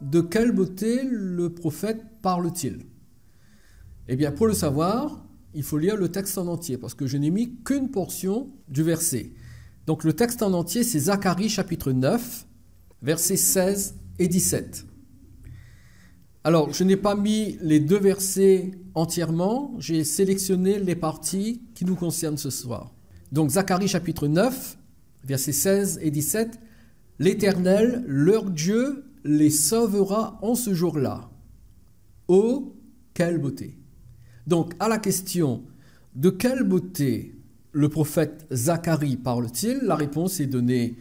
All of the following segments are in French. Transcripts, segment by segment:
De quelle beauté le prophète parle-t-il Eh bien, pour le savoir, il faut lire le texte en entier, parce que je n'ai mis qu'une portion du verset. Donc le texte en entier, c'est Zacharie chapitre 9, versets 16 et 17. Alors, je n'ai pas mis les deux versets entièrement, j'ai sélectionné les parties qui nous concernent ce soir. Donc Zacharie chapitre 9, versets 16 et 17, L'Éternel, leur Dieu, les sauvera en ce jour-là. Oh, quelle beauté Donc à la question de quelle beauté le prophète Zacharie parle-t-il La réponse est donnée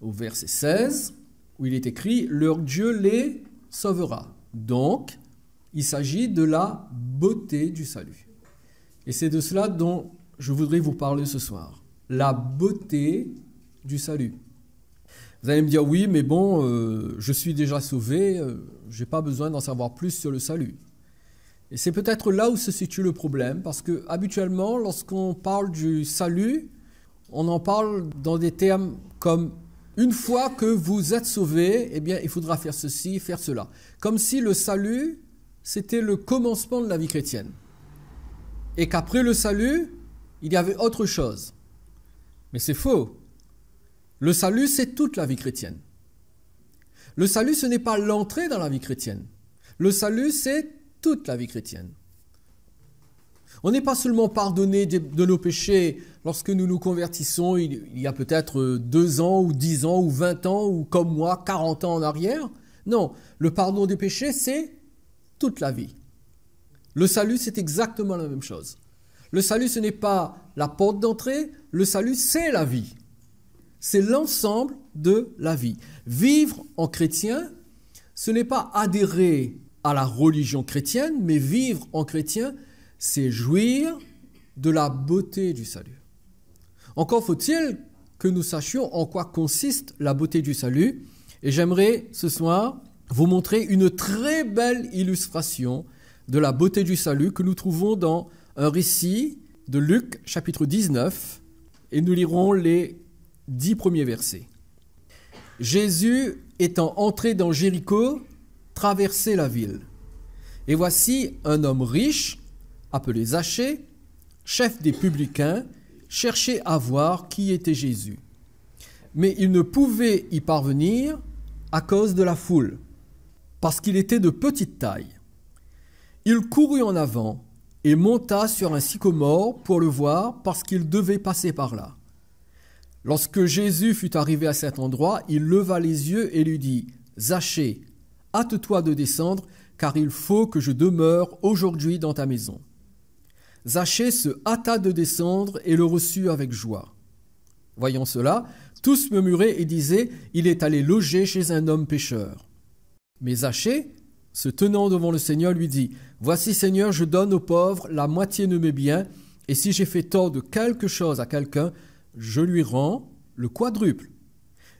au verset 16 où il est écrit Leur Dieu les sauvera. Donc, il s'agit de la beauté du salut. Et c'est de cela dont je voudrais vous parler ce soir. La beauté du salut. Vous allez me dire oui, mais bon, euh, je suis déjà sauvé, euh, je n'ai pas besoin d'en savoir plus sur le salut. Et c'est peut-être là où se situe le problème, parce que habituellement, lorsqu'on parle du salut, on en parle dans des termes comme une fois que vous êtes sauvé, eh bien, il faudra faire ceci, faire cela. Comme si le salut, c'était le commencement de la vie chrétienne. Et qu'après le salut, il y avait autre chose. Mais c'est faux. Le salut, c'est toute la vie chrétienne. Le salut, ce n'est pas l'entrée dans la vie chrétienne. Le salut, c'est toute la vie chrétienne. On n'est pas seulement pardonné de nos péchés lorsque nous nous convertissons il y a peut-être euh, deux ans ou dix ans ou vingt ans ou comme moi, quarante ans en arrière. Non, le pardon des péchés, c'est toute la vie. Le salut, c'est exactement la même chose. Le salut, ce n'est pas la porte d'entrée, le salut, c'est la vie. C'est l'ensemble de la vie. Vivre en chrétien, ce n'est pas adhérer à la religion chrétienne, mais vivre en chrétien, c'est jouir de la beauté du salut. Encore faut-il que nous sachions en quoi consiste la beauté du salut. Et j'aimerais ce soir vous montrer une très belle illustration de la beauté du salut que nous trouvons dans un récit de Luc chapitre 19. Et nous lirons les dix premiers versets. Jésus, étant entré dans Jéricho, traversait la ville. Et voici un homme riche, appelé Zachée, chef des publicains, cherchait à voir qui était Jésus. Mais il ne pouvait y parvenir à cause de la foule, parce qu'il était de petite taille. Il courut en avant et monta sur un sycomore pour le voir parce qu'il devait passer par là. Lorsque Jésus fut arrivé à cet endroit, il leva les yeux et lui dit, Zachée, hâte-toi de descendre, car il faut que je demeure aujourd'hui dans ta maison. Zachée se hâta de descendre et le reçut avec joie. Voyant cela, tous murmuraient et disaient, Il est allé loger chez un homme pécheur. Mais Zachée, se tenant devant le Seigneur, lui dit, Voici Seigneur, je donne aux pauvres la moitié de mes biens, et si j'ai fait tort de quelque chose à quelqu'un, je lui rends le quadruple.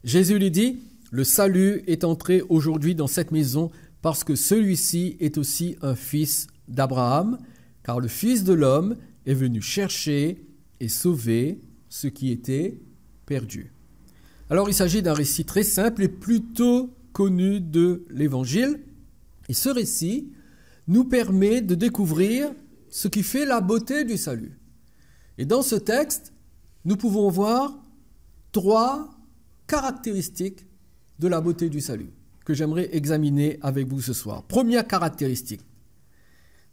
Jésus lui dit, le salut est entré aujourd'hui dans cette maison parce que celui-ci est aussi un fils d'Abraham, car le Fils de l'homme est venu chercher et sauver ce qui était perdu. Alors il s'agit d'un récit très simple et plutôt connu de l'Évangile. Et ce récit nous permet de découvrir ce qui fait la beauté du salut. Et dans ce texte, nous pouvons voir trois caractéristiques de la beauté du salut que j'aimerais examiner avec vous ce soir. Première caractéristique,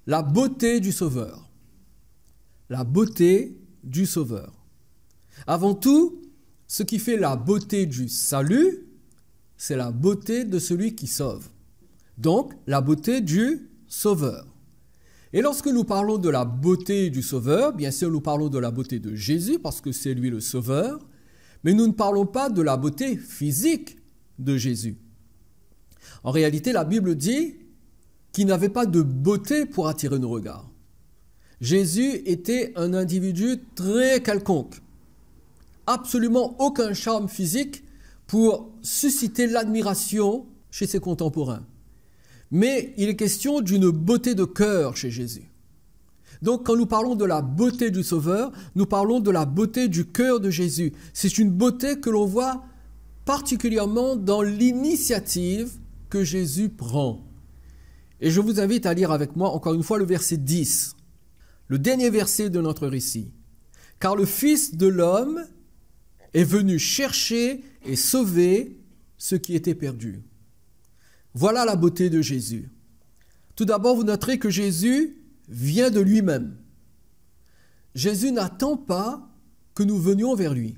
la beauté du Sauveur. La beauté du Sauveur. Avant tout, ce qui fait la beauté du salut, c'est la beauté de celui qui sauve. Donc, la beauté du Sauveur. Et lorsque nous parlons de la beauté du Sauveur, bien sûr nous parlons de la beauté de Jésus parce que c'est lui le Sauveur, mais nous ne parlons pas de la beauté physique de Jésus. En réalité, la Bible dit qu'il n'avait pas de beauté pour attirer nos regards. Jésus était un individu très quelconque, absolument aucun charme physique pour susciter l'admiration chez ses contemporains. Mais il est question d'une beauté de cœur chez Jésus. Donc quand nous parlons de la beauté du Sauveur, nous parlons de la beauté du cœur de Jésus. C'est une beauté que l'on voit particulièrement dans l'initiative que Jésus prend. Et je vous invite à lire avec moi encore une fois le verset 10, le dernier verset de notre récit. Car le Fils de l'homme est venu chercher et sauver ce qui était perdu. Voilà la beauté de Jésus. Tout d'abord, vous noterez que Jésus vient de lui-même. Jésus n'attend pas que nous venions vers lui.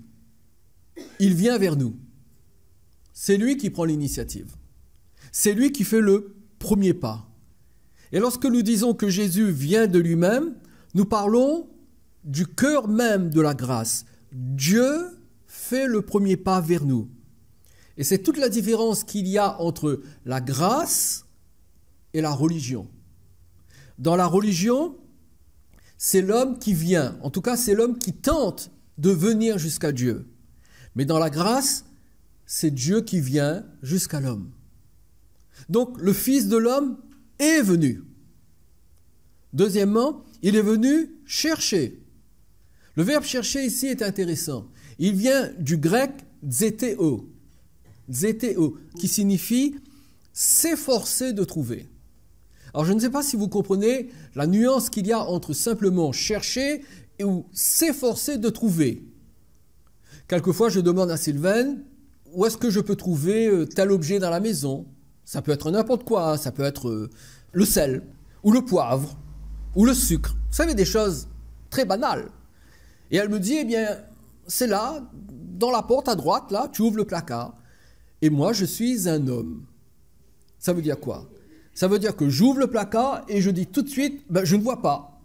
Il vient vers nous. C'est lui qui prend l'initiative. C'est lui qui fait le premier pas. Et lorsque nous disons que Jésus vient de lui-même, nous parlons du cœur même de la grâce. Dieu fait le premier pas vers nous. Et c'est toute la différence qu'il y a entre la grâce et la religion. Dans la religion, c'est l'homme qui vient, en tout cas c'est l'homme qui tente de venir jusqu'à Dieu. Mais dans la grâce, c'est Dieu qui vient jusqu'à l'homme. Donc le Fils de l'homme est venu. Deuxièmement, il est venu chercher. Le verbe chercher ici est intéressant. Il vient du grec zétéo, ZTO, qui signifie s'efforcer de trouver. Alors je ne sais pas si vous comprenez la nuance qu'il y a entre simplement chercher et ou s'efforcer de trouver. Quelquefois je demande à Sylvain où est-ce que je peux trouver euh, tel objet dans la maison. Ça peut être n'importe quoi, hein, ça peut être euh, le sel, ou le poivre, ou le sucre. Vous savez, des choses très banales. Et elle me dit, eh bien, c'est là, dans la porte à droite, là, tu ouvres le placard et moi je suis un homme. Ça veut dire quoi Ça veut dire que j'ouvre le placard et je dis tout de suite, ben, je ne vois pas.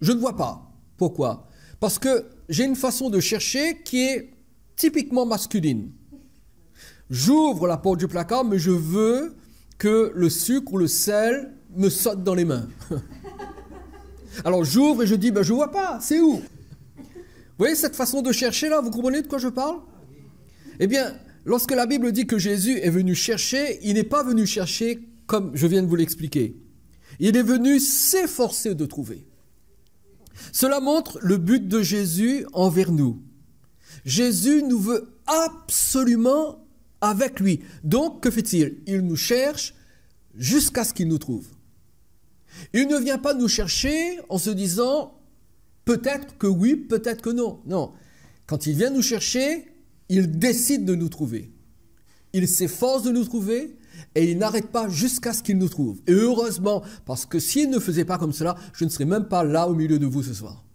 Je ne vois pas. Pourquoi Parce que j'ai une façon de chercher qui est typiquement masculine. J'ouvre la porte du placard, mais je veux que le sucre ou le sel me saute dans les mains. Alors j'ouvre et je dis, ben, je vois pas, c'est où Vous voyez cette façon de chercher là, vous comprenez de quoi je parle Eh bien, Lorsque la Bible dit que Jésus est venu chercher, il n'est pas venu chercher comme je viens de vous l'expliquer. Il est venu s'efforcer de trouver. Cela montre le but de Jésus envers nous. Jésus nous veut absolument avec lui. Donc, que fait-il Il nous cherche jusqu'à ce qu'il nous trouve. Il ne vient pas nous chercher en se disant peut-être que oui, peut-être que non. Non. Quand il vient nous chercher, il décide de nous trouver. Il s'efforce de nous trouver et il n'arrête pas jusqu'à ce qu'il nous trouve. Et heureusement, parce que s'il ne faisait pas comme cela, je ne serais même pas là au milieu de vous ce soir.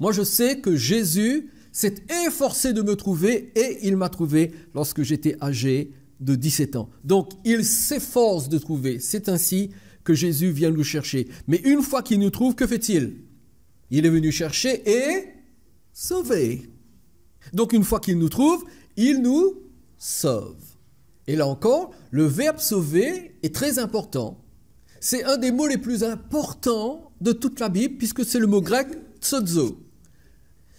Moi, je sais que Jésus s'est efforcé de me trouver et il m'a trouvé lorsque j'étais âgé de 17 ans. Donc, il s'efforce de trouver. C'est ainsi que Jésus vient nous chercher. Mais une fois qu'il nous trouve, que fait-il Il est venu chercher et sauver. Donc une fois qu'il nous trouve, il nous sauve. Et là encore, le verbe sauver est très important. C'est un des mots les plus importants de toute la Bible puisque c'est le mot grec tsozo.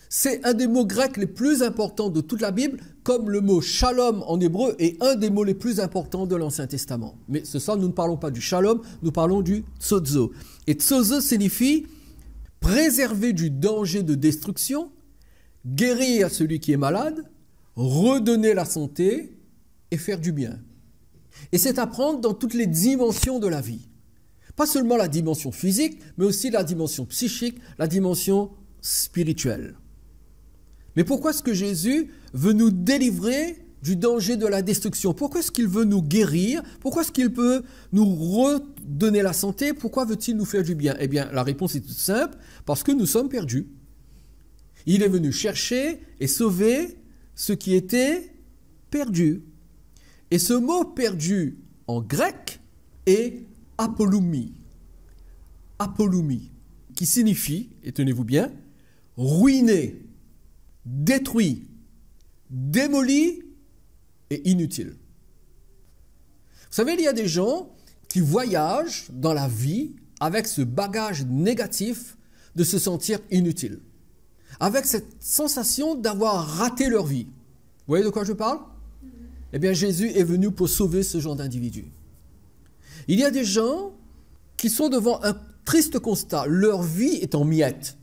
C'est un des mots grecs les plus importants de toute la Bible, comme le mot shalom en hébreu est un des mots les plus importants de l'Ancien Testament. Mais ce soir, nous ne parlons pas du shalom, nous parlons du tsozo. Et tsozo signifie préserver du danger de destruction, guérir celui qui est malade, redonner la santé et faire du bien. Et c'est apprendre dans toutes les dimensions de la vie. Pas seulement la dimension physique, mais aussi la dimension psychique, la dimension spirituelle. Mais pourquoi est-ce que Jésus veut nous délivrer du danger de la destruction Pourquoi est-ce qu'il veut nous guérir Pourquoi est-ce qu'il peut nous redonner la santé Pourquoi veut-il nous faire du bien Eh bien, la réponse est toute simple, parce que nous sommes perdus. Il est venu chercher et sauver ce qui était perdu. Et ce mot perdu en grec est apolumi. Apolumi, qui signifie, et tenez-vous bien, ruiné, détruit, démoli et inutile. Vous savez, il y a des gens qui voyagent dans la vie avec ce bagage négatif de se sentir inutile avec cette sensation d'avoir raté leur vie. Vous voyez de quoi je parle Eh bien, Jésus est venu pour sauver ce genre d'individus. Il y a des gens qui sont devant un triste constat. Leur vie est en miettes.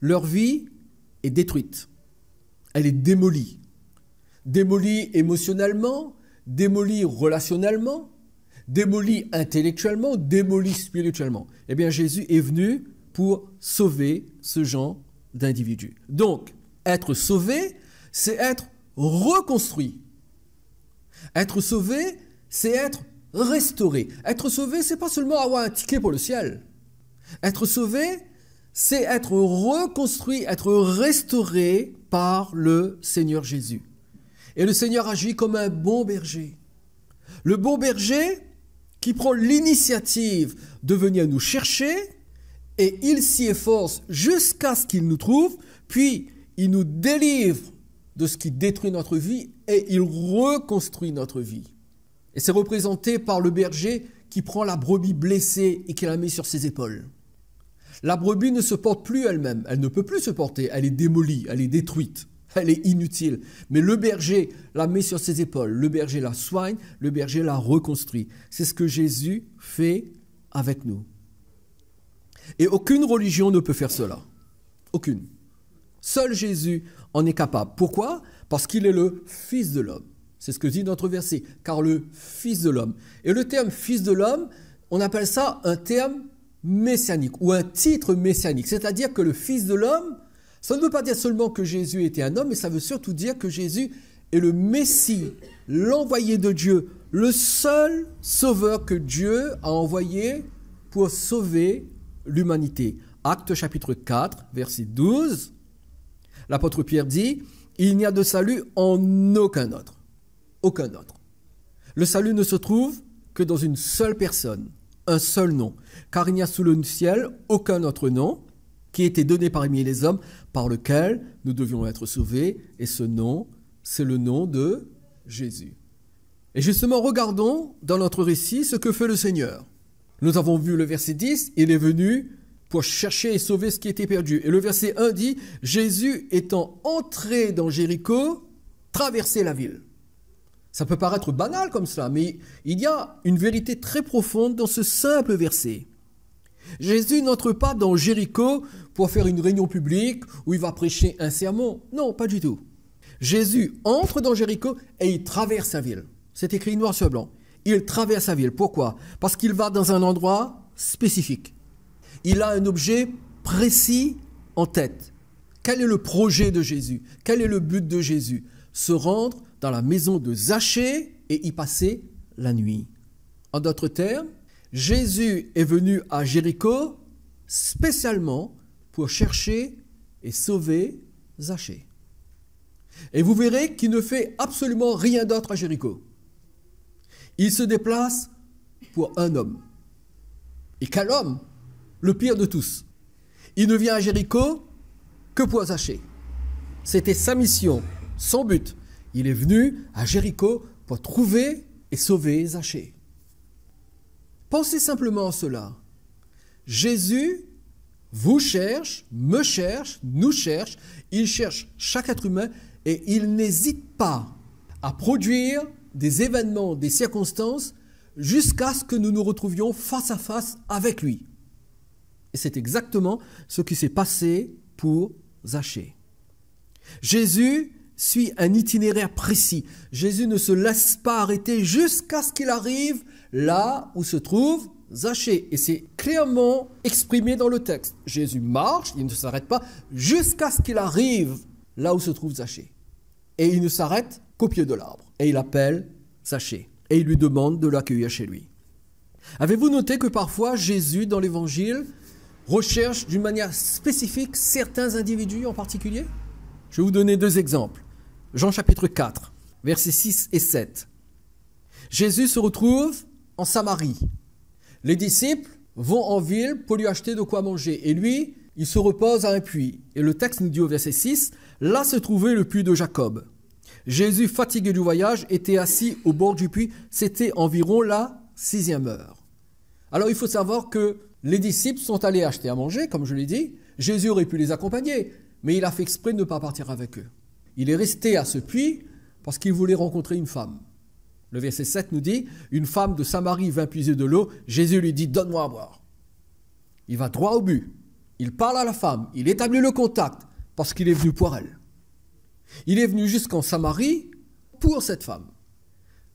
Leur vie est détruite. Elle est démolie. Démolie émotionnellement, démolie relationnellement, démolie intellectuellement, démolie spirituellement. Eh bien, Jésus est venu pour sauver ce genre d'individus. Donc, être sauvé, c'est être reconstruit. Être sauvé, c'est être restauré. Être sauvé, c'est pas seulement avoir un ticket pour le ciel. Être sauvé, c'est être reconstruit, être restauré par le Seigneur Jésus. Et le Seigneur agit comme un bon berger. Le bon berger qui prend l'initiative de venir nous chercher, et il s'y efforce jusqu'à ce qu'il nous trouve, puis il nous délivre de ce qui détruit notre vie et il reconstruit notre vie. Et c'est représenté par le berger qui prend la brebis blessée et qui la met sur ses épaules. La brebis ne se porte plus elle-même, elle ne peut plus se porter, elle est démolie, elle est détruite, elle est inutile. Mais le berger la met sur ses épaules, le berger la soigne, le berger la reconstruit. C'est ce que Jésus fait avec nous. Et aucune religion ne peut faire cela. Aucune. Seul Jésus en est capable. Pourquoi Parce qu'il est le Fils de l'homme. C'est ce que dit notre verset. Car le Fils de l'homme. Et le terme Fils de l'homme, on appelle ça un terme messianique ou un titre messianique. C'est-à-dire que le Fils de l'homme, ça ne veut pas dire seulement que Jésus était un homme, mais ça veut surtout dire que Jésus est le Messie, l'envoyé de Dieu, le seul sauveur que Dieu a envoyé pour sauver l'humanité. Acte chapitre 4, verset 12. L'apôtre Pierre dit, il n'y a de salut en aucun autre. Aucun autre. Le salut ne se trouve que dans une seule personne, un seul nom, car il n'y a sous le ciel aucun autre nom qui été donné parmi les hommes par lequel nous devions être sauvés, et ce nom, c'est le nom de Jésus. Et justement, regardons dans notre récit ce que fait le Seigneur. Nous avons vu le verset 10, il est venu pour chercher et sauver ce qui était perdu. Et le verset 1 dit, Jésus étant entré dans Jéricho, traversait la ville. Ça peut paraître banal comme cela, mais il y a une vérité très profonde dans ce simple verset. Jésus n'entre pas dans Jéricho pour faire une réunion publique où il va prêcher un sermon. Non, pas du tout. Jésus entre dans Jéricho et il traverse la ville. C'est écrit noir sur blanc il traverse la ville. Pourquoi Parce qu'il va dans un endroit spécifique. Il a un objet précis en tête. Quel est le projet de Jésus Quel est le but de Jésus Se rendre dans la maison de Zachée et y passer la nuit. En d'autres termes, Jésus est venu à Jéricho spécialement pour chercher et sauver Zachée. Et vous verrez qu'il ne fait absolument rien d'autre à Jéricho. Il se déplace pour un homme. Et quel homme Le pire de tous. Il ne vient à Jéricho que pour Zachée. C'était sa mission, son but. Il est venu à Jéricho pour trouver et sauver Zachée. Pensez simplement à cela. Jésus vous cherche, me cherche, nous cherche, il cherche chaque être humain et il n'hésite pas à produire des événements, des circonstances, jusqu'à ce que nous nous retrouvions face à face avec lui. Et c'est exactement ce qui s'est passé pour Zachée. Jésus suit un itinéraire précis. Jésus ne se laisse pas arrêter jusqu'à ce qu'il arrive là où se trouve Zachée. Et c'est clairement exprimé dans le texte. Jésus marche, il ne s'arrête pas jusqu'à ce qu'il arrive là où se trouve Zachée. Et il ne s'arrête qu'au pied de l'arbre et il appelle sachez, et il lui demande de l'accueillir chez lui. Avez-vous noté que parfois Jésus dans l'évangile recherche d'une manière spécifique certains individus en particulier Je vais vous donner deux exemples. Jean chapitre 4, versets 6 et 7. Jésus se retrouve en Samarie. Les disciples vont en ville pour lui acheter de quoi manger et lui, il se repose à un puits. Et le texte nous dit au verset 6, là se trouvait le puits de Jacob. Jésus, fatigué du voyage, était assis au bord du puits. C'était environ la sixième heure. Alors il faut savoir que les disciples sont allés acheter à manger, comme je l'ai dit. Jésus aurait pu les accompagner, mais il a fait exprès de ne pas partir avec eux. Il est resté à ce puits parce qu'il voulait rencontrer une femme. Le verset 7 nous dit, une femme de Samarie vint puiser de l'eau, Jésus lui dit, donne-moi à boire. Il va droit au but. Il parle à la femme, il établit le contact parce qu'il est venu pour elle. Il est venu jusqu'en Samarie pour cette femme.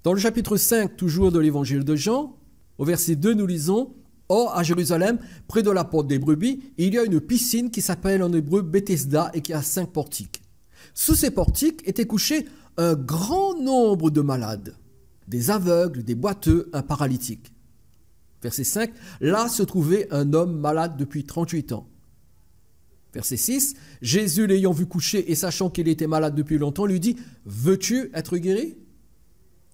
Dans le chapitre 5, toujours de l'évangile de Jean, au verset 2, nous lisons Or, oh, à Jérusalem, près de la porte des brebis, il y a une piscine qui s'appelle en hébreu Bethesda et qui a cinq portiques. Sous ces portiques étaient couchés un grand nombre de malades, des aveugles, des boiteux, un paralytique. Verset 5, là se trouvait un homme malade depuis 38 ans. Verset 6, Jésus l'ayant vu coucher et sachant qu'il était malade depuis longtemps, lui dit, veux-tu être guéri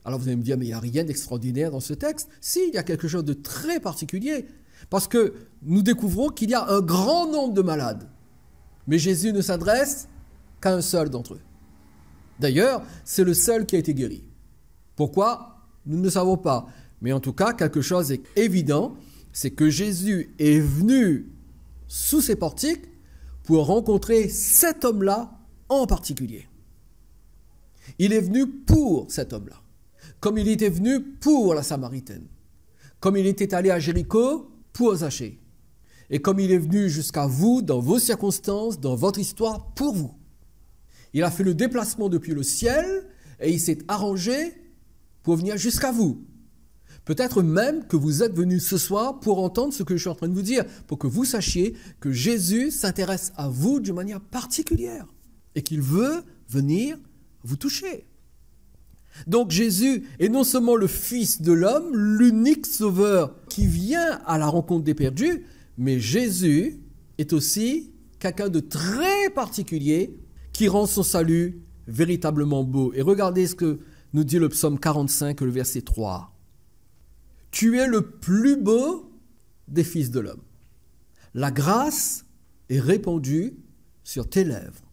Alors vous allez me dire, mais il n'y a rien d'extraordinaire dans ce texte. Si, il y a quelque chose de très particulier, parce que nous découvrons qu'il y a un grand nombre de malades, mais Jésus ne s'adresse qu'à un seul d'entre eux. D'ailleurs, c'est le seul qui a été guéri. Pourquoi Nous ne savons pas. Mais en tout cas, quelque chose est évident, c'est que Jésus est venu sous ses portiques pour rencontrer cet homme-là en particulier. Il est venu pour cet homme-là, comme il était venu pour la Samaritaine, comme il était allé à Jéricho pour Zachée, et comme il est venu jusqu'à vous dans vos circonstances, dans votre histoire, pour vous. Il a fait le déplacement depuis le ciel et il s'est arrangé pour venir jusqu'à vous, Peut-être même que vous êtes venu ce soir pour entendre ce que je suis en train de vous dire, pour que vous sachiez que Jésus s'intéresse à vous d'une manière particulière et qu'il veut venir vous toucher. Donc Jésus est non seulement le Fils de l'homme, l'unique Sauveur qui vient à la rencontre des perdus, mais Jésus est aussi quelqu'un de très particulier qui rend son salut véritablement beau. Et regardez ce que nous dit le psaume 45, le verset 3. Tu es le plus beau des fils de l'homme. La grâce est répandue sur tes lèvres.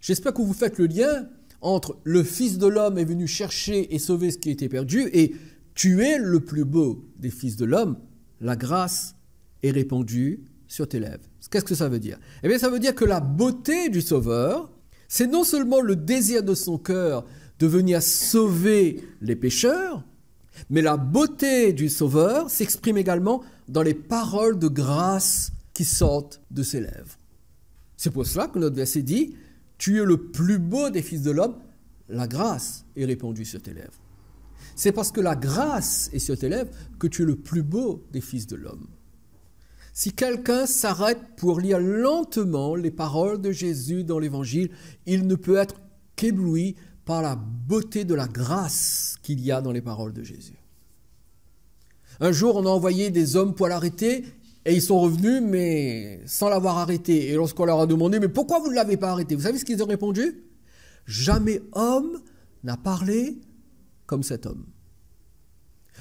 J'espère que vous faites le lien entre le Fils de l'homme est venu chercher et sauver ce qui était perdu et tu es le plus beau des fils de l'homme. La grâce est répandue sur tes lèvres. Qu'est-ce que ça veut dire Eh bien, ça veut dire que la beauté du Sauveur, c'est non seulement le désir de son cœur de venir sauver les pécheurs, mais la beauté du Sauveur s'exprime également dans les paroles de grâce qui sortent de ses lèvres. C'est pour cela que notre verset dit, Tu es le plus beau des fils de l'homme, la grâce est répandue sur tes lèvres. C'est parce que la grâce est sur tes lèvres que tu es le plus beau des fils de l'homme. Si quelqu'un s'arrête pour lire lentement les paroles de Jésus dans l'Évangile, il ne peut être qu'ébloui par la beauté de la grâce qu'il y a dans les paroles de Jésus. Un jour, on a envoyé des hommes pour l'arrêter et ils sont revenus, mais sans l'avoir arrêté. Et lorsqu'on leur a demandé, mais pourquoi vous ne l'avez pas arrêté Vous savez ce qu'ils ont répondu Jamais homme n'a parlé comme cet homme.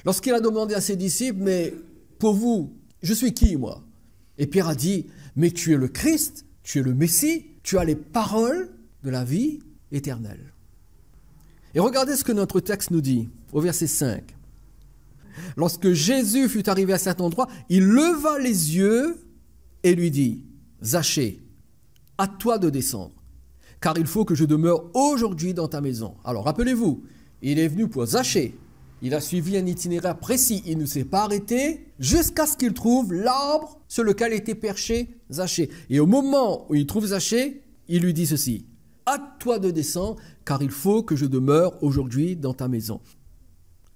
Lorsqu'il a demandé à ses disciples, mais pour vous, je suis qui moi Et Pierre a dit, mais tu es le Christ, tu es le Messie, tu as les paroles de la vie éternelle. Et regardez ce que notre texte nous dit au verset 5. Lorsque Jésus fut arrivé à cet endroit, il leva les yeux et lui dit, Zachée, à toi de descendre, car il faut que je demeure aujourd'hui dans ta maison. Alors rappelez-vous, il est venu pour Zachée. Il a suivi un itinéraire précis, il ne s'est pas arrêté jusqu'à ce qu'il trouve l'arbre sur lequel était perché Zachée. Et au moment où il trouve Zachée, il lui dit ceci, hâte-toi de descendre, car il faut que je demeure aujourd'hui dans ta maison.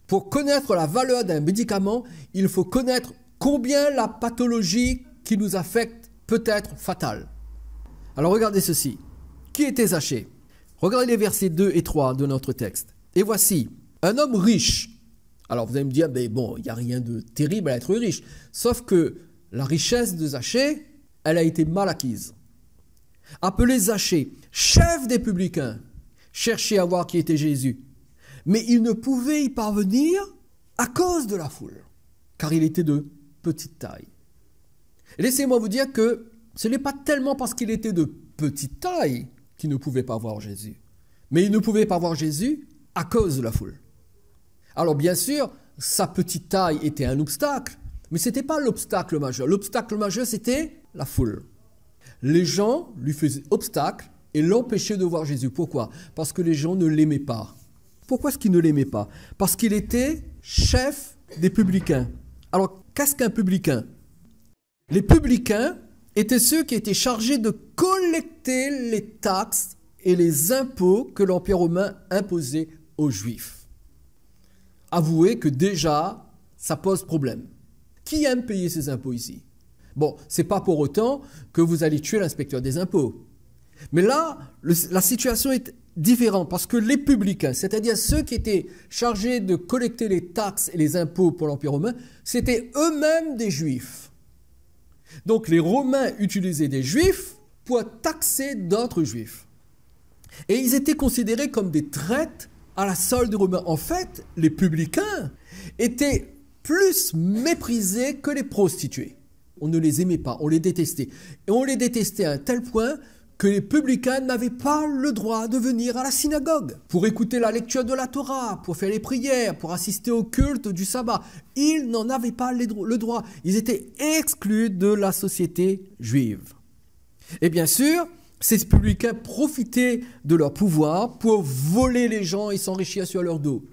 Pour connaître la valeur d'un médicament, il faut connaître combien la pathologie qui nous affecte peut être fatale. Alors regardez ceci. Qui était Zaché? Regardez les versets 2 et 3 de notre texte. Et voici, un homme riche. Alors vous allez me dire, bon, il n'y a rien de terrible à être riche. Sauf que la richesse de Zaché elle a été mal acquise appelé Zachée, chef des publicains, cherchait à voir qui était Jésus. Mais il ne pouvait y parvenir à cause de la foule, car il était de petite taille. Laissez-moi vous dire que ce n'est pas tellement parce qu'il était de petite taille qu'il ne pouvait pas voir Jésus, mais il ne pouvait pas voir Jésus à cause de la foule. Alors bien sûr, sa petite taille était un obstacle, mais ce n'était pas l'obstacle majeur. L'obstacle majeur, c'était la foule les gens lui faisaient obstacle et l'empêchaient de voir Jésus. Pourquoi Parce que les gens ne l'aimaient pas. Pourquoi est-ce qu'ils ne l'aimaient pas Parce qu'il était chef des publicains. Alors, qu'est-ce qu'un publicain Les publicains étaient ceux qui étaient chargés de collecter les taxes et les impôts que l'Empire romain imposait aux Juifs. Avouez que déjà, ça pose problème. Qui aime payer ces impôts ici Bon, c'est pas pour autant que vous allez tuer l'inspecteur des impôts. Mais là, la situation est différente parce que les publicains, c'est-à-dire ceux qui étaient chargés de collecter les taxes et les impôts pour l'Empire romain, c'était eux-mêmes des juifs. Donc les Romains utilisaient des juifs pour taxer d'autres juifs. Et ils étaient considérés comme des traites à la solde des En fait, les publicains étaient plus méprisés que les prostituées. On ne les aimait pas, on les détestait. Et on les détestait à un tel point que les publicains n'avaient pas le droit de venir à la synagogue pour écouter la lecture de la Torah, pour faire les prières, pour assister au culte du sabbat. Ils n'en avaient pas le droit. Ils étaient exclus de la société juive. Et bien sûr, ces publicains profitaient de leur pouvoir pour voler les gens et s'enrichir sur leur dos.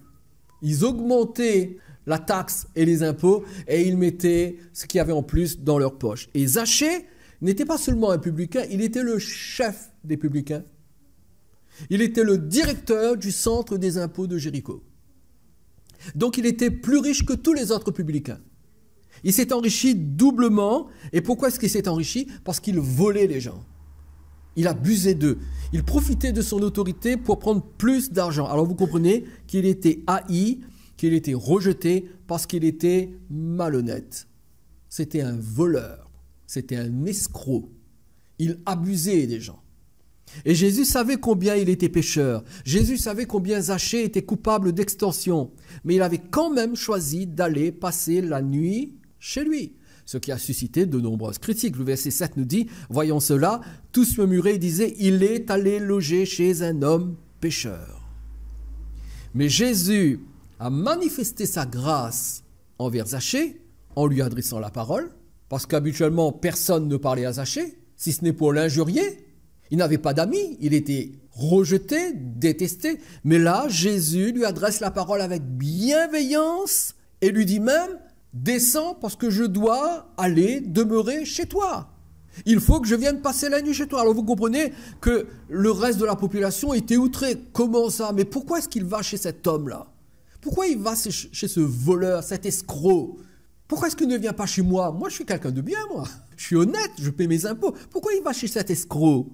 Ils augmentaient la taxe et les impôts, et ils mettaient ce qu'il y avait en plus dans leur poche. Et Zaché n'était pas seulement un publicain, il était le chef des publicains. Il était le directeur du centre des impôts de Jéricho. Donc il était plus riche que tous les autres publicains. Il s'est enrichi doublement. Et pourquoi est-ce qu'il s'est enrichi Parce qu'il volait les gens. Il abusait d'eux. Il profitait de son autorité pour prendre plus d'argent. Alors vous comprenez qu'il était haï, qu'il était rejeté parce qu'il était malhonnête. C'était un voleur, c'était un escroc. Il abusait des gens. Et Jésus savait combien il était pécheur. Jésus savait combien Zachée était coupable d'extorsion. Mais il avait quand même choisi d'aller passer la nuit chez lui. Ce qui a suscité de nombreuses critiques. Le verset 7 nous dit, voyons cela, tous murmuraient et disaient, il est allé loger chez un homme pécheur. Mais Jésus a manifesté sa grâce envers Zachée en lui adressant la parole, parce qu'habituellement personne ne parlait à Zachée, si ce n'est pour l'injurier. Il n'avait pas d'amis, il était rejeté, détesté. Mais là, Jésus lui adresse la parole avec bienveillance et lui dit même, descends parce que je dois aller demeurer chez toi. Il faut que je vienne passer la nuit chez toi. Alors vous comprenez que le reste de la population était outré. Comment ça Mais pourquoi est-ce qu'il va chez cet homme-là pourquoi il va chez ce voleur, cet escroc Pourquoi est-ce qu'il ne vient pas chez moi Moi, je suis quelqu'un de bien, moi. Je suis honnête, je paie mes impôts. Pourquoi il va chez cet escroc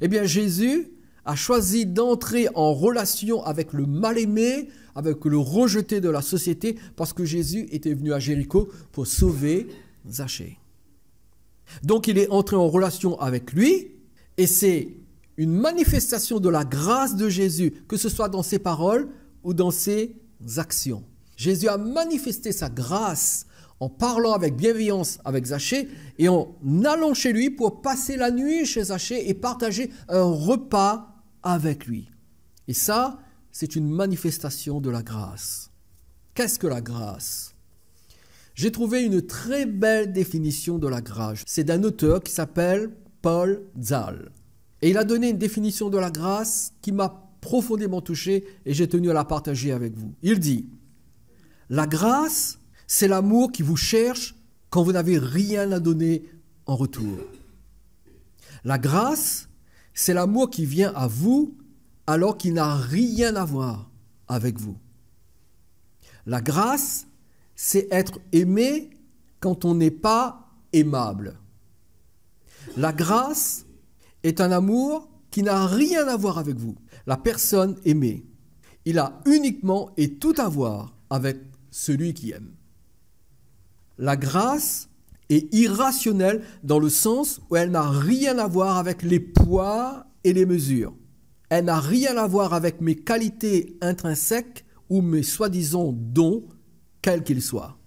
Eh bien, Jésus a choisi d'entrer en relation avec le mal-aimé, avec le rejeté de la société, parce que Jésus était venu à Jéricho pour sauver Zachée. Donc il est entré en relation avec lui, et c'est une manifestation de la grâce de Jésus, que ce soit dans ses paroles, ou dans ses actions. Jésus a manifesté sa grâce en parlant avec bienveillance avec Zachée et en allant chez lui pour passer la nuit chez Zachée et partager un repas avec lui. Et ça, c'est une manifestation de la grâce. Qu'est-ce que la grâce J'ai trouvé une très belle définition de la grâce. C'est d'un auteur qui s'appelle Paul Zal. Et il a donné une définition de la grâce qui m'a profondément touché et j'ai tenu à la partager avec vous. Il dit, la grâce, c'est l'amour qui vous cherche quand vous n'avez rien à donner en retour. La grâce, c'est l'amour qui vient à vous alors qu'il n'a rien à voir avec vous. La grâce, c'est être aimé quand on n'est pas aimable. La grâce est un amour qui n'a rien à voir avec vous la personne aimée. Il a uniquement et tout à voir avec celui qui aime. La grâce est irrationnelle dans le sens où elle n'a rien à voir avec les poids et les mesures. Elle n'a rien à voir avec mes qualités intrinsèques ou mes soi-disant dons, quels qu'ils soient.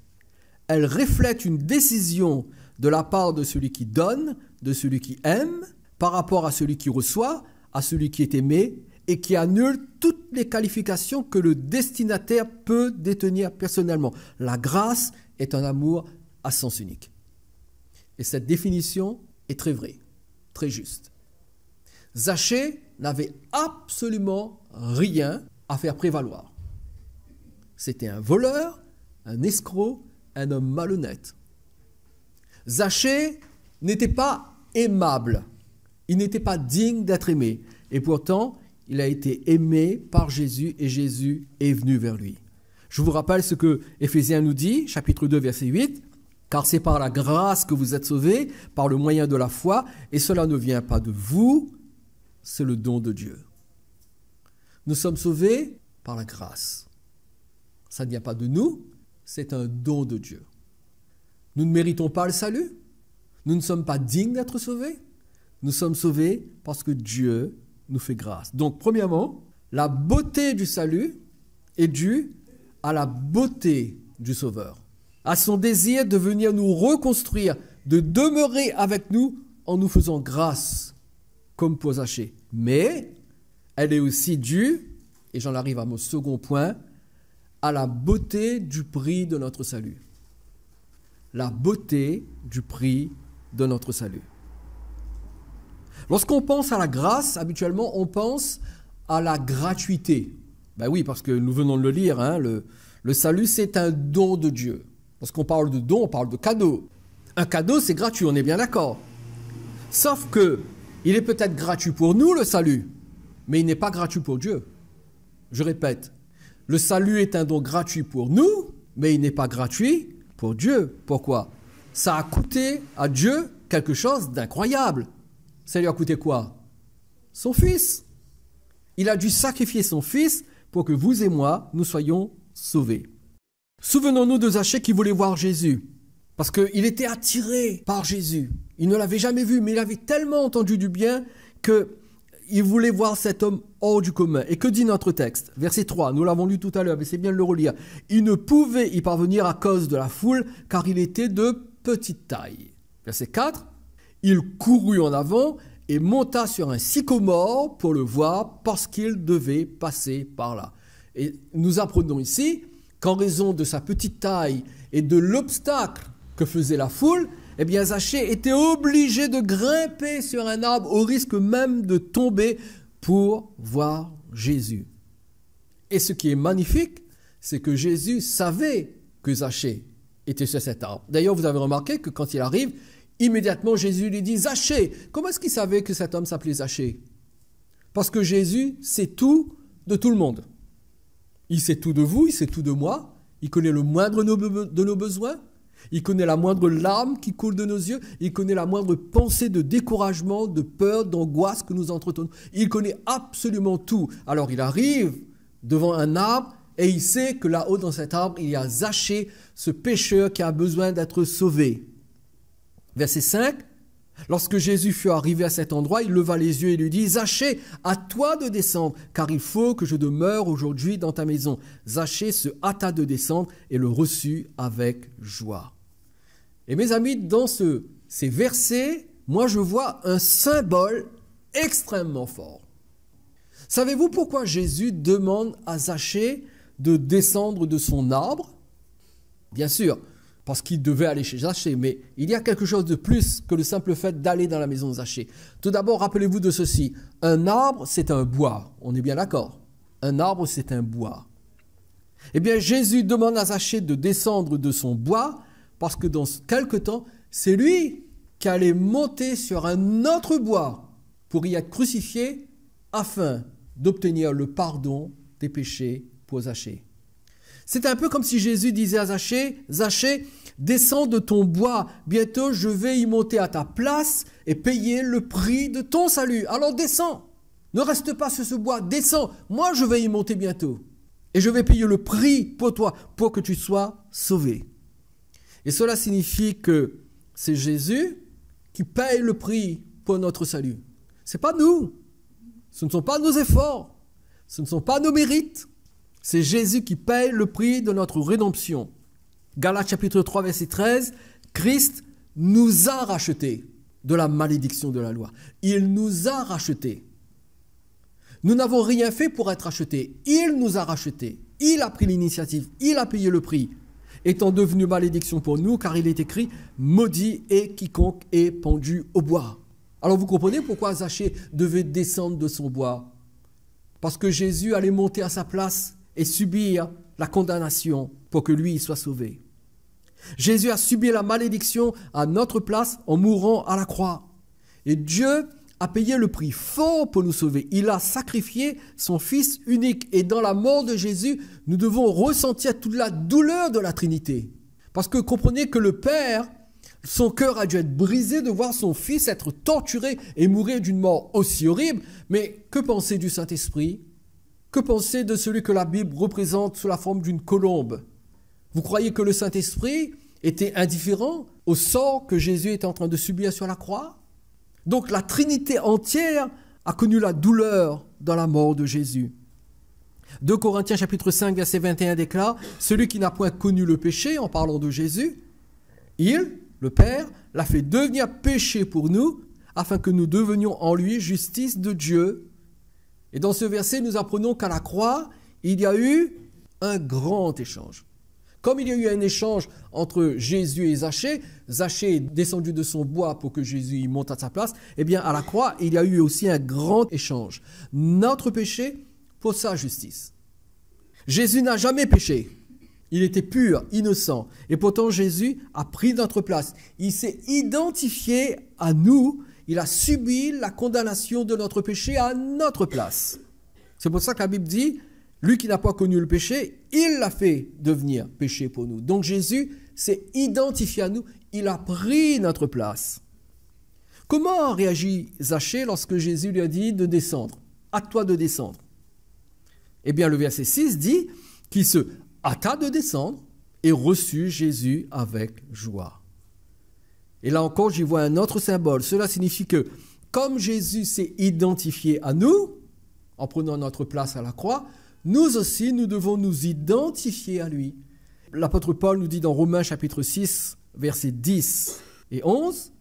Elle reflète une décision de la part de celui qui donne, de celui qui aime, par rapport à celui qui reçoit, à celui qui est aimé et qui annule toutes les qualifications que le destinataire peut détenir personnellement. La grâce est un amour à sens unique. Et cette définition est très vraie, très juste. Zaché n'avait absolument rien à faire prévaloir. C'était un voleur, un escroc, un homme malhonnête. Zaché n'était pas aimable, il n'était pas digne d'être aimé, et pourtant il a été aimé par Jésus et Jésus est venu vers lui. Je vous rappelle ce que Éphésiens nous dit, chapitre 2, verset 8. Car c'est par la grâce que vous êtes sauvés, par le moyen de la foi, et cela ne vient pas de vous, c'est le don de Dieu. Nous sommes sauvés par la grâce. Ça ne vient pas de nous, c'est un don de Dieu. Nous ne méritons pas le salut. Nous ne sommes pas dignes d'être sauvés. Nous sommes sauvés parce que Dieu nous fait grâce. Donc, premièrement, la beauté du salut est due à la beauté du Sauveur, à son désir de venir nous reconstruire, de demeurer avec nous en nous faisant grâce, comme pour Mais elle est aussi due, et j'en arrive à mon second point, à la beauté du prix de notre salut. La beauté du prix de notre salut. Lorsqu'on pense à la grâce, habituellement, on pense à la gratuité. Ben oui, parce que nous venons de le lire, hein, le, le salut, c'est un don de Dieu. Lorsqu'on parle de don, on parle de cadeau. Un cadeau, c'est gratuit, on est bien d'accord. Sauf que, il est peut-être gratuit pour nous, le salut, mais il n'est pas gratuit pour Dieu. Je répète, le salut est un don gratuit pour nous, mais il n'est pas gratuit pour Dieu. Pourquoi Ça a coûté à Dieu quelque chose d'incroyable ça lui a coûté quoi Son fils. Il a dû sacrifier son fils pour que vous et moi, nous soyons sauvés. Souvenons-nous de Zachée qui voulait voir Jésus, parce qu'il était attiré par Jésus. Il ne l'avait jamais vu, mais il avait tellement entendu du bien qu'il voulait voir cet homme hors du commun. Et que dit notre texte Verset 3, nous l'avons lu tout à l'heure, mais c'est bien de le relire. Il ne pouvait y parvenir à cause de la foule, car il était de petite taille. Verset 4, il courut en avant et monta sur un sycomore pour le voir parce qu'il devait passer par là. Et nous apprenons ici qu'en raison de sa petite taille et de l'obstacle que faisait la foule, eh bien Zachée était obligé de grimper sur un arbre au risque même de tomber pour voir Jésus. Et ce qui est magnifique, c'est que Jésus savait que Zachée était sur cet arbre. D'ailleurs, vous avez remarqué que quand il arrive, Immédiatement, Jésus lui dit Zachée. Comment est-ce qu'il savait que cet homme s'appelait Zachée Parce que Jésus sait tout de tout le monde. Il sait tout de vous, il sait tout de moi, il connaît le moindre de nos besoins, il connaît la moindre larme qui coule de nos yeux, il connaît la moindre pensée de découragement, de peur, d'angoisse que nous entretenons. Il connaît absolument tout. Alors il arrive devant un arbre et il sait que là-haut dans cet arbre, il y a Zachée, ce pécheur qui a besoin d'être sauvé. Verset 5. Lorsque Jésus fut arrivé à cet endroit, il leva les yeux et lui dit, Zachée, à toi de descendre, car il faut que je demeure aujourd'hui dans ta maison. Zachée se hâta de descendre et le reçut avec joie. Et mes amis, dans ces versets, moi je vois un symbole extrêmement fort. Savez-vous pourquoi Jésus demande à Zachée de descendre de son arbre Bien sûr, parce qu'il devait aller chez Zaché. Mais il y a quelque chose de plus que le simple fait d'aller dans la maison de Zachée. Tout d'abord, rappelez-vous de ceci. Un arbre, c'est un bois. On est bien d'accord. Un arbre, c'est un bois. Eh bien, Jésus demande à Zaché de descendre de son bois parce que dans quelque temps, c'est lui qui allait monter sur un autre bois pour y être crucifié afin d'obtenir le pardon des péchés pour Zachée. C'est un peu comme si Jésus disait à Zachée, Zachée, descends de ton bois, bientôt je vais y monter à ta place et payer le prix de ton salut. Alors descends, ne reste pas sur ce bois, descends, moi je vais y monter bientôt. Et je vais payer le prix pour toi, pour que tu sois sauvé. Et cela signifie que c'est Jésus qui paye le prix pour notre salut. Ce n'est pas nous. Ce ne sont pas nos efforts. Ce ne sont pas nos mérites. C'est Jésus qui paye le prix de notre rédemption. Galates chapitre 3 verset 13, Christ nous a rachetés de la malédiction de la loi. Il nous a rachetés. Nous n'avons rien fait pour être rachetés. Il nous a rachetés. Il a pris l'initiative. Il a payé le prix, étant devenu malédiction pour nous, car il est écrit, maudit et quiconque est pendu au bois. Alors vous comprenez pourquoi Zachée devait descendre de son bois Parce que Jésus allait monter à sa place et subir la condamnation pour que lui soit sauvé. Jésus a subi la malédiction à notre place en mourant à la croix. Et Dieu a payé le prix fort pour nous sauver. Il a sacrifié son Fils unique. Et dans la mort de Jésus, nous devons ressentir toute la douleur de la Trinité. Parce que comprenez que le Père, son cœur a dû être brisé de voir son Fils être torturé et mourir d'une mort aussi horrible. Mais que penser du Saint-Esprit que penser de celui que la Bible représente sous la forme d'une colombe Vous croyez que le Saint-Esprit était indifférent au sort que Jésus était en train de subir sur la croix Donc la Trinité entière a connu la douleur dans la mort de Jésus. 2 Corinthiens chapitre 5 verset 21 déclare Celui qui n'a point connu le péché, en parlant de Jésus, il, le Père, l'a fait devenir péché pour nous, afin que nous devenions en lui justice de Dieu. Et dans ce verset, nous apprenons qu'à la croix, il y a eu un grand échange. Comme il y a eu un échange entre Jésus et Zachée, Zachée est descendu de son bois pour que Jésus y monte à sa place, eh bien à la croix, il y a eu aussi un grand échange. Notre péché pour sa justice. Jésus n'a jamais péché. Il était pur, innocent. Et pourtant Jésus a pris notre place. Il s'est identifié à nous il a subi la condamnation de notre péché à notre place. C'est pour ça que la Bible dit, lui qui n'a pas connu le péché, il l'a fait devenir péché pour nous. Donc Jésus s'est identifié à nous, il a pris notre place. Comment réagit Zachée lorsque Jésus lui a dit de descendre À toi de descendre. Eh bien, le verset 6 dit qu'il se hâta de descendre et reçut Jésus avec joie. Et là encore, j'y vois un autre symbole. Cela signifie que comme Jésus s'est identifié à nous, en prenant notre place à la croix, nous aussi, nous devons nous identifier à lui. L'apôtre Paul nous dit dans Romains chapitre 6, versets 10 et 11,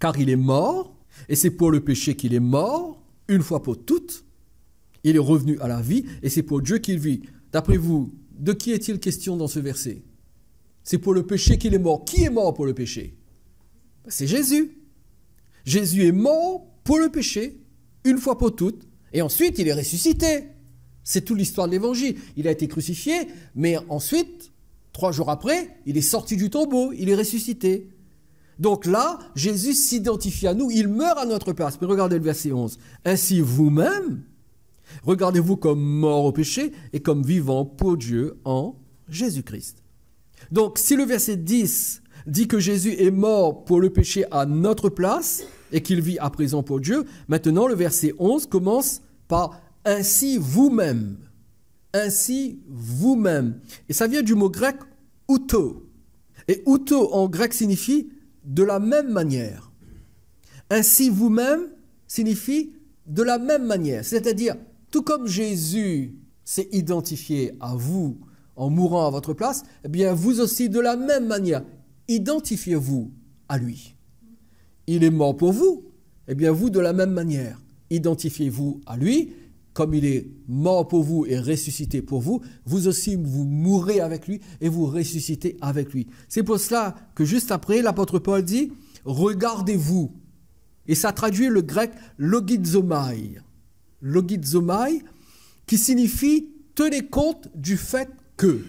Car il est mort, et c'est pour le péché qu'il est mort, une fois pour toutes. Il est revenu à la vie, et c'est pour Dieu qu'il vit. D'après vous, de qui est-il question dans ce verset C'est pour le péché qu'il est mort. Qui est mort pour le péché c'est Jésus. Jésus est mort pour le péché, une fois pour toutes, et ensuite il est ressuscité. C'est toute l'histoire de l'évangile. Il a été crucifié, mais ensuite, trois jours après, il est sorti du tombeau, il est ressuscité. Donc là, Jésus s'identifie à nous, il meurt à notre place. Mais regardez le verset 11. Ainsi vous-même, regardez-vous comme mort au péché et comme vivant pour Dieu en Jésus-Christ. Donc si le verset 10 dit que Jésus est mort pour le péché à notre place et qu'il vit à présent pour Dieu, maintenant le verset 11 commence par ainsi vous-même. Ainsi vous-même. Et ça vient du mot grec outo. Et outo en grec signifie de la même manière. Ainsi vous-même signifie de la même manière. C'est-à-dire, tout comme Jésus s'est identifié à vous en mourant à votre place, eh bien vous aussi de la même manière, identifiez-vous à lui. Il est mort pour vous. Eh bien, vous, de la même manière, identifiez-vous à lui. Comme il est mort pour vous et ressuscité pour vous, vous aussi, vous mourrez avec lui et vous ressuscitez avec lui. C'est pour cela que juste après, l'apôtre Paul dit, regardez-vous. Et ça traduit le grec logizomai. Logizomai, qui signifie tenez compte du fait que.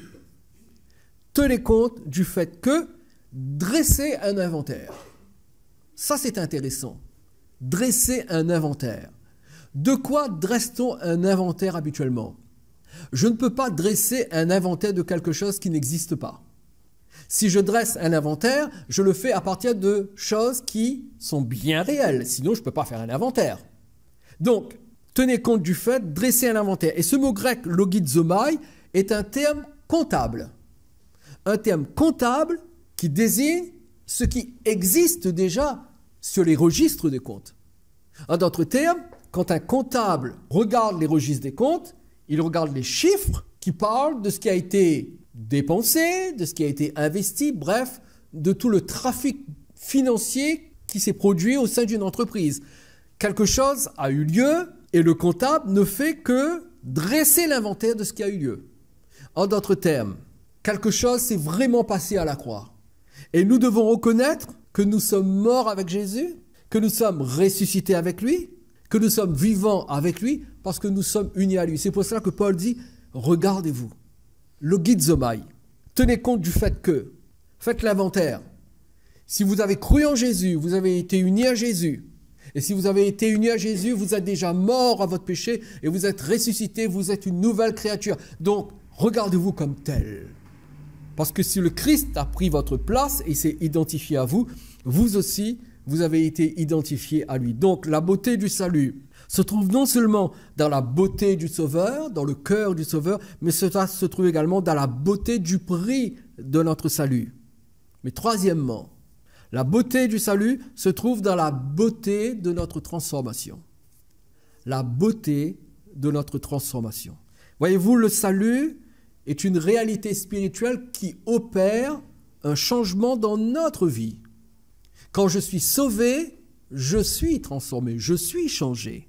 Tenez compte du fait que, dresser un inventaire. Ça, c'est intéressant. Dresser un inventaire. De quoi dresse-t-on un inventaire habituellement Je ne peux pas dresser un inventaire de quelque chose qui n'existe pas. Si je dresse un inventaire, je le fais à partir de choses qui sont bien réelles. Sinon, je ne peux pas faire un inventaire. Donc, tenez compte du fait, dresser un inventaire. Et ce mot grec, logizomai, est un terme comptable. Un terme comptable qui désigne ce qui existe déjà sur les registres des comptes. En d'autres termes, quand un comptable regarde les registres des comptes, il regarde les chiffres qui parlent de ce qui a été dépensé, de ce qui a été investi, bref, de tout le trafic financier qui s'est produit au sein d'une entreprise. Quelque chose a eu lieu et le comptable ne fait que dresser l'inventaire de ce qui a eu lieu. En d'autres termes, quelque chose s'est vraiment passé à la croix. Et nous devons reconnaître que nous sommes morts avec Jésus, que nous sommes ressuscités avec lui, que nous sommes vivants avec lui, parce que nous sommes unis à lui. C'est pour cela que Paul dit, regardez-vous, le guide Zomaï, tenez compte du fait que, faites l'inventaire. Si vous avez cru en Jésus, vous avez été unis à Jésus, et si vous avez été unis à Jésus, vous êtes déjà mort à votre péché et vous êtes ressuscité, vous êtes une nouvelle créature. Donc, regardez-vous comme tel. Parce que si le Christ a pris votre place et s'est identifié à vous, vous aussi, vous avez été identifié à lui. Donc la beauté du salut se trouve non seulement dans la beauté du Sauveur, dans le cœur du Sauveur, mais cela se trouve également dans la beauté du prix de notre salut. Mais troisièmement, la beauté du salut se trouve dans la beauté de notre transformation. La beauté de notre transformation. Voyez-vous, le salut est une réalité spirituelle qui opère un changement dans notre vie. Quand je suis sauvé, je suis transformé, je suis changé.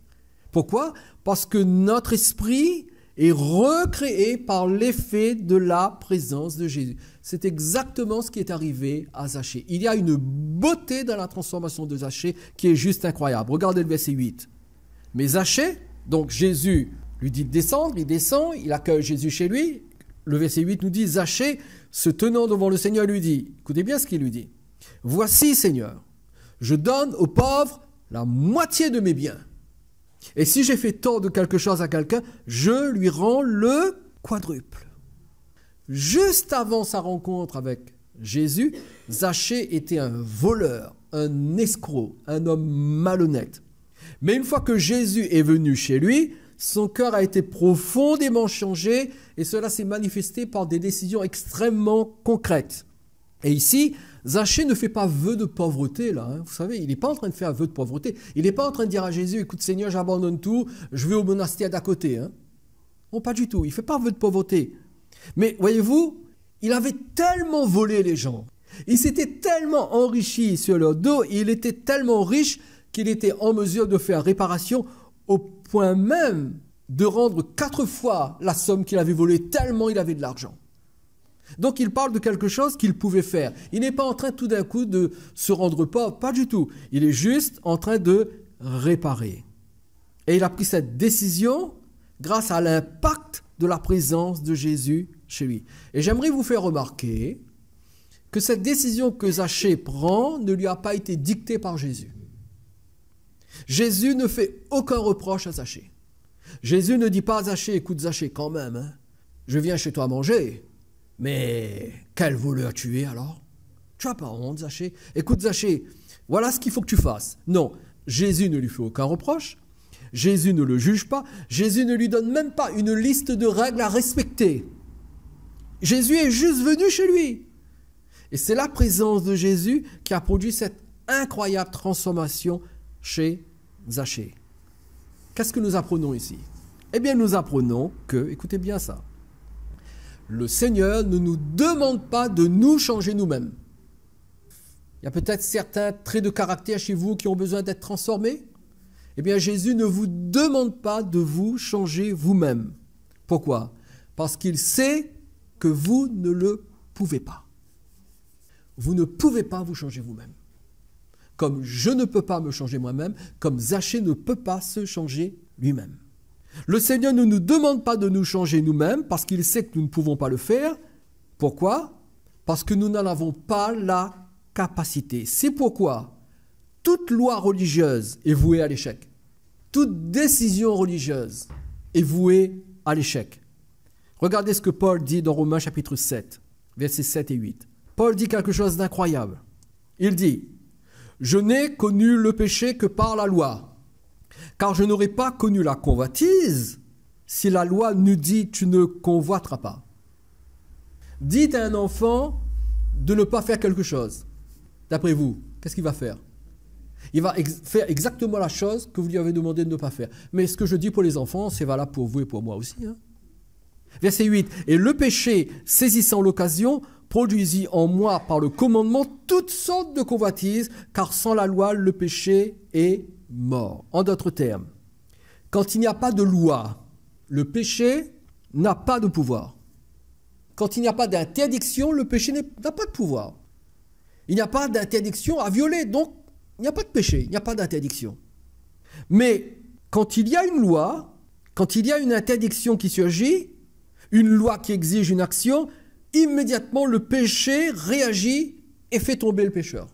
Pourquoi Parce que notre esprit est recréé par l'effet de la présence de Jésus. C'est exactement ce qui est arrivé à Zachée. Il y a une beauté dans la transformation de Zachée qui est juste incroyable. Regardez le verset 8. Mais Zachée, donc Jésus lui dit de descendre, il descend, il accueille Jésus chez lui, le verset 8 nous dit, Zaché, se tenant devant le Seigneur, lui dit, écoutez bien ce qu'il lui dit, Voici Seigneur, je donne aux pauvres la moitié de mes biens. Et si j'ai fait tant de quelque chose à quelqu'un, je lui rends le quadruple. Juste avant sa rencontre avec Jésus, Zachée était un voleur, un escroc, un homme malhonnête. Mais une fois que Jésus est venu chez lui, son cœur a été profondément changé et cela s'est manifesté par des décisions extrêmement concrètes. Et ici, Zaché ne fait pas vœu de pauvreté, là. Hein. Vous savez, il n'est pas en train de faire vœu de pauvreté. Il n'est pas en train de dire à Jésus, écoute Seigneur, j'abandonne tout, je vais au monastère d'à côté. Hein. Non, pas du tout. Il ne fait pas vœu de pauvreté. Mais voyez-vous, il avait tellement volé les gens. Il s'était tellement enrichi sur leur dos. Il était tellement riche qu'il était en mesure de faire réparation au point même de rendre quatre fois la somme qu'il avait volée, tellement il avait de l'argent. Donc il parle de quelque chose qu'il pouvait faire. Il n'est pas en train tout d'un coup de se rendre pauvre, pas du tout. Il est juste en train de réparer. Et il a pris cette décision grâce à l'impact de la présence de Jésus chez lui. Et j'aimerais vous faire remarquer que cette décision que Zachée prend ne lui a pas été dictée par Jésus. Jésus ne fait aucun reproche à Zachée. Jésus ne dit pas à Zachée, écoute Zachée quand même, hein. je viens chez toi manger, mais quel voleur tu es alors Tu as pas honte Zachée Écoute Zachée, voilà ce qu'il faut que tu fasses. Non, Jésus ne lui fait aucun reproche, Jésus ne le juge pas, Jésus ne lui donne même pas une liste de règles à respecter. Jésus est juste venu chez lui. Et c'est la présence de Jésus qui a produit cette incroyable transformation chez Zaché. Qu'est-ce que nous apprenons ici Eh bien, nous apprenons que, écoutez bien ça, le Seigneur ne nous demande pas de nous changer nous-mêmes. Il y a peut-être certains traits de caractère chez vous qui ont besoin d'être transformés. Eh bien, Jésus ne vous demande pas de vous changer vous-même. Pourquoi Parce qu'il sait que vous ne le pouvez pas. Vous ne pouvez pas vous changer vous-même comme je ne peux pas me changer moi-même, comme zaché ne peut pas se changer lui-même. Le Seigneur ne nous demande pas de nous changer nous-mêmes parce qu'il sait que nous ne pouvons pas le faire. Pourquoi Parce que nous n'en avons pas la capacité. C'est pourquoi toute loi religieuse est vouée à l'échec. Toute décision religieuse est vouée à l'échec. Regardez ce que Paul dit dans Romains chapitre 7, versets 7 et 8. Paul dit quelque chose d'incroyable. Il dit, je n'ai connu le péché que par la loi, car je n'aurais pas connu la convoitise si la loi nous dit tu ne convoiteras pas. Dites à un enfant de ne pas faire quelque chose. D'après vous, qu'est-ce qu'il va faire Il va faire exactement la chose que vous lui avez demandé de ne pas faire. Mais ce que je dis pour les enfants, c'est valable pour vous et pour moi aussi. Hein. Verset 8. Et le péché, saisissant l'occasion, produisit en moi par le commandement toutes sortes de convoitises, car sans la loi, le péché est mort. En d'autres termes, quand il n'y a pas de loi, le péché n'a pas de pouvoir. Quand il n'y a pas d'interdiction, le péché n'a pas de pouvoir. Il n'y a pas d'interdiction à violer, donc il n'y a pas de péché, il n'y a pas d'interdiction. Mais quand il y a une loi, quand il y a une interdiction qui surgit, une loi qui exige une action, immédiatement le péché réagit et fait tomber le pécheur.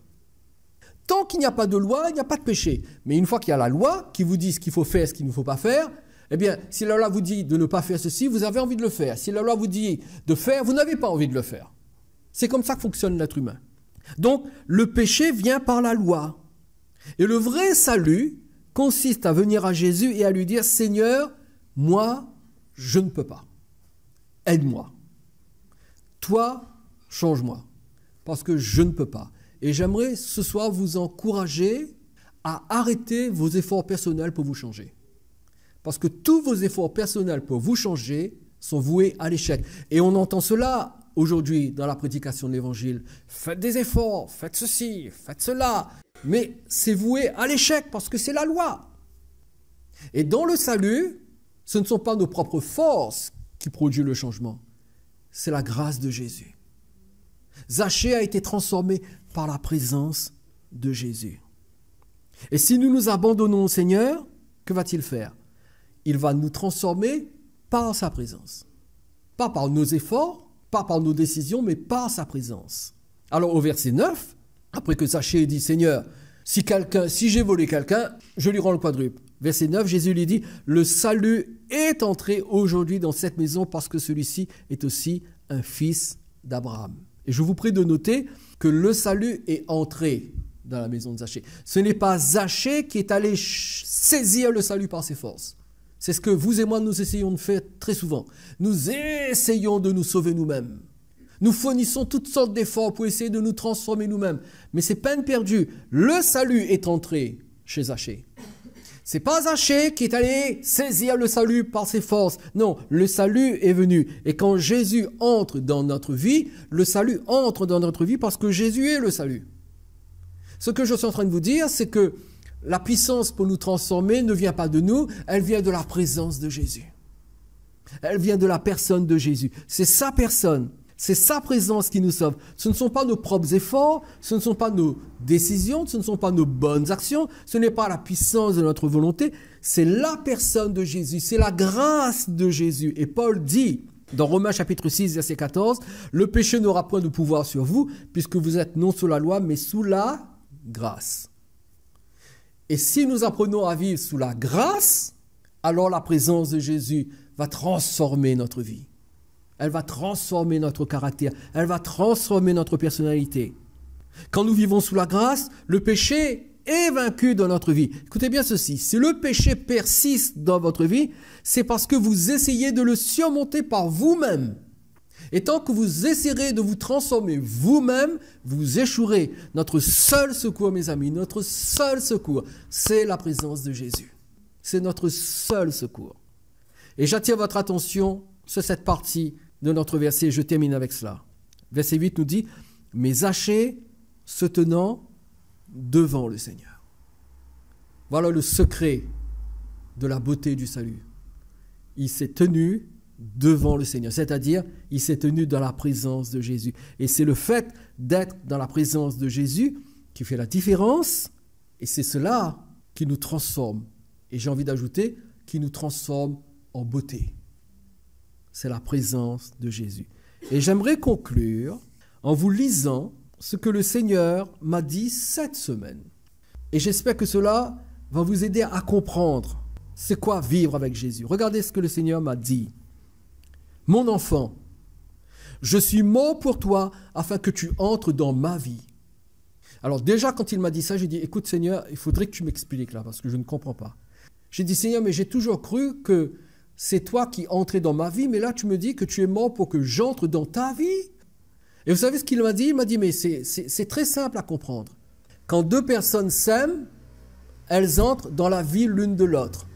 Tant qu'il n'y a pas de loi, il n'y a pas de péché. Mais une fois qu'il y a la loi qui vous dit ce qu'il faut faire, et ce qu'il ne faut pas faire, eh bien, si la loi vous dit de ne pas faire ceci, vous avez envie de le faire. Si la loi vous dit de faire, vous n'avez pas envie de le faire. C'est comme ça que fonctionne l'être humain. Donc, le péché vient par la loi. Et le vrai salut consiste à venir à Jésus et à lui dire, Seigneur, moi, je ne peux pas aide-moi. Toi, change-moi. Parce que je ne peux pas. Et j'aimerais ce soir vous encourager à arrêter vos efforts personnels pour vous changer. Parce que tous vos efforts personnels pour vous changer sont voués à l'échec. Et on entend cela aujourd'hui dans la prédication de l'Évangile. Faites des efforts, faites ceci, faites cela. Mais c'est voué à l'échec parce que c'est la loi. Et dans le salut, ce ne sont pas nos propres forces qui produit le changement. C'est la grâce de Jésus. Zachée a été transformé par la présence de Jésus. Et si nous nous abandonnons au Seigneur, que va-t-il faire Il va nous transformer par sa présence. Pas par nos efforts, pas par nos décisions, mais par sa présence. Alors au verset 9, après que Zachée dit Seigneur, si quelqu'un, si j'ai volé quelqu'un, je lui rends le quadruple. Verset 9, Jésus lui dit, le salut est entré aujourd'hui dans cette maison parce que celui-ci est aussi un fils d'Abraham. Et je vous prie de noter que le salut est entré dans la maison de Zachée. Ce n'est pas Zachée qui est allé saisir le salut par ses forces. C'est ce que vous et moi nous essayons de faire très souvent. Nous essayons de nous sauver nous-mêmes. Nous fournissons toutes sortes d'efforts pour essayer de nous transformer nous-mêmes. Mais c'est peine perdue. Le salut est entré chez Zachée. C'est pas un Zaché qui est allé saisir le salut par ses forces. Non, le salut est venu. Et quand Jésus entre dans notre vie, le salut entre dans notre vie parce que Jésus est le salut. Ce que je suis en train de vous dire, c'est que la puissance pour nous transformer ne vient pas de nous, elle vient de la présence de Jésus. Elle vient de la personne de Jésus. C'est sa personne c'est sa présence qui nous sauve. Ce ne sont pas nos propres efforts, ce ne sont pas nos décisions, ce ne sont pas nos bonnes actions, ce n'est pas la puissance de notre volonté, c'est la personne de Jésus, c'est la grâce de Jésus. Et Paul dit dans Romains chapitre 6, verset 14, le péché n'aura point de pouvoir sur vous, puisque vous êtes non sous la loi, mais sous la grâce. Et si nous apprenons à vivre sous la grâce, alors la présence de Jésus va transformer notre vie. Elle va transformer notre caractère. Elle va transformer notre personnalité. Quand nous vivons sous la grâce, le péché est vaincu dans notre vie. Écoutez bien ceci. Si le péché persiste dans votre vie, c'est parce que vous essayez de le surmonter par vous-même. Et tant que vous essayerez de vous transformer vous-même, vous échouerez. Notre seul secours, mes amis, notre seul secours, c'est la présence de Jésus. C'est notre seul secours. Et j'attire votre attention sur cette partie de notre verset. Je termine avec cela. Verset 8 nous dit, mais Zachée se tenant devant le Seigneur. Voilà le secret de la beauté du salut. Il s'est tenu devant le Seigneur, c'est-à-dire il s'est tenu dans la présence de Jésus. Et c'est le fait d'être dans la présence de Jésus qui fait la différence, et c'est cela qui nous transforme. Et j'ai envie d'ajouter, qui nous transforme en beauté c'est la présence de Jésus. Et j'aimerais conclure en vous lisant ce que le Seigneur m'a dit cette semaine. Et j'espère que cela va vous aider à comprendre c'est quoi vivre avec Jésus. Regardez ce que le Seigneur m'a dit. Mon enfant, je suis mort pour toi afin que tu entres dans ma vie. Alors déjà, quand il m'a dit ça, j'ai dit, écoute Seigneur, il faudrait que tu m'expliques là, parce que je ne comprends pas. J'ai dit, Seigneur, mais j'ai toujours cru que c'est toi qui entrais dans ma vie, mais là tu me dis que tu es mort pour que j'entre dans ta vie. Et vous savez ce qu'il m'a dit Il m'a dit, mais c'est très simple à comprendre. Quand deux personnes s'aiment, elles entrent dans la vie l'une de l'autre.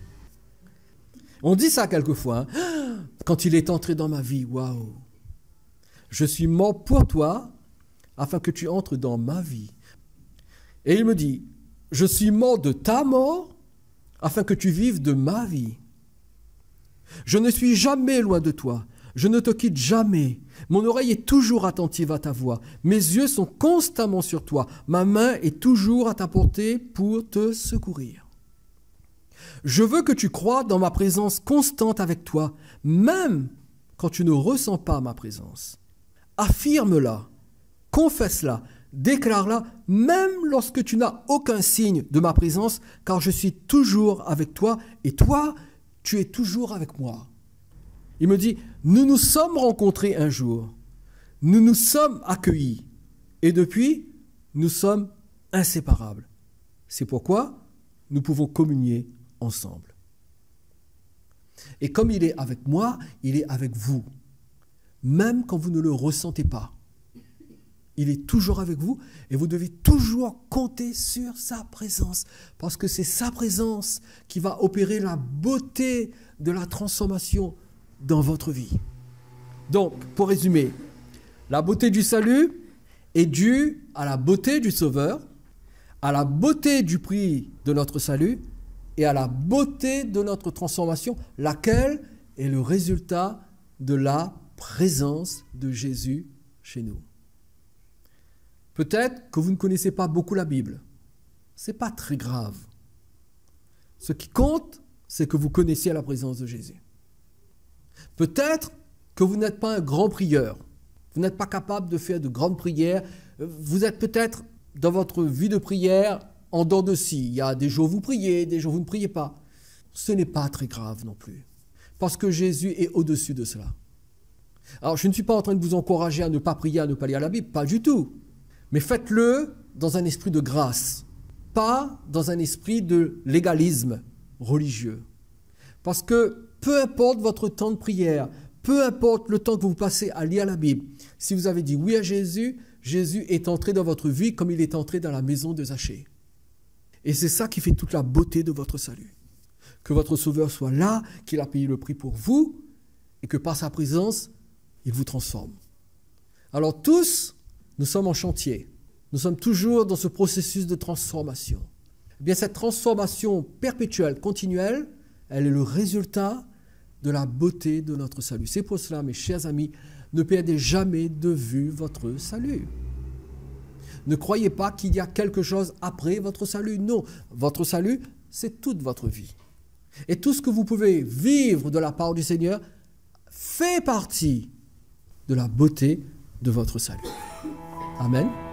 On dit ça quelquefois. Hein. Ah, quand il est entré dans ma vie, waouh Je suis mort pour toi afin que tu entres dans ma vie. Et il me dit, je suis mort de ta mort afin que tu vives de ma vie. Je ne suis jamais loin de toi. Je ne te quitte jamais. Mon oreille est toujours attentive à ta voix. Mes yeux sont constamment sur toi. Ma main est toujours à ta portée pour te secourir. Je veux que tu crois dans ma présence constante avec toi, même quand tu ne ressens pas ma présence. Affirme-la, confesse-la, déclare-la, même lorsque tu n'as aucun signe de ma présence, car je suis toujours avec toi et toi, tu es toujours avec moi. Il me dit, nous nous sommes rencontrés un jour, nous nous sommes accueillis, et depuis, nous sommes inséparables. C'est pourquoi nous pouvons communier ensemble. Et comme il est avec moi, il est avec vous, même quand vous ne le ressentez pas. Il est toujours avec vous et vous devez toujours compter sur sa présence parce que c'est sa présence qui va opérer la beauté de la transformation dans votre vie. Donc, pour résumer, la beauté du salut est due à la beauté du Sauveur, à la beauté du prix de notre salut et à la beauté de notre transformation, laquelle est le résultat de la présence de Jésus chez nous. Peut-être que vous ne connaissez pas beaucoup la Bible. Ce n'est pas très grave. Ce qui compte, c'est que vous connaissiez la présence de Jésus. Peut-être que vous n'êtes pas un grand prieur. Vous n'êtes pas capable de faire de grandes prières. Vous êtes peut-être dans votre vie de prière en dents de scie. Il y a des jours où vous priez, des jours où vous ne priez pas. Ce n'est pas très grave non plus. Parce que Jésus est au-dessus de cela. Alors je ne suis pas en train de vous encourager à ne pas prier, à ne pas lire la Bible, pas du tout. Mais faites-le dans un esprit de grâce, pas dans un esprit de légalisme religieux. Parce que peu importe votre temps de prière, peu importe le temps que vous passez à lire la Bible, si vous avez dit oui à Jésus, Jésus est entré dans votre vie comme il est entré dans la maison de Zachée. Et c'est ça qui fait toute la beauté de votre salut. Que votre Sauveur soit là, qu'il a payé le prix pour vous, et que par sa présence, il vous transforme. Alors tous, nous sommes en chantier. Nous sommes toujours dans ce processus de transformation. Eh bien, cette transformation perpétuelle, continuelle, elle est le résultat de la beauté de notre salut. C'est pour cela, mes chers amis, ne perdez jamais de vue votre salut. Ne croyez pas qu'il y a quelque chose après votre salut. Non, votre salut, c'est toute votre vie. Et tout ce que vous pouvez vivre de la part du Seigneur fait partie de la beauté de votre salut. Amen.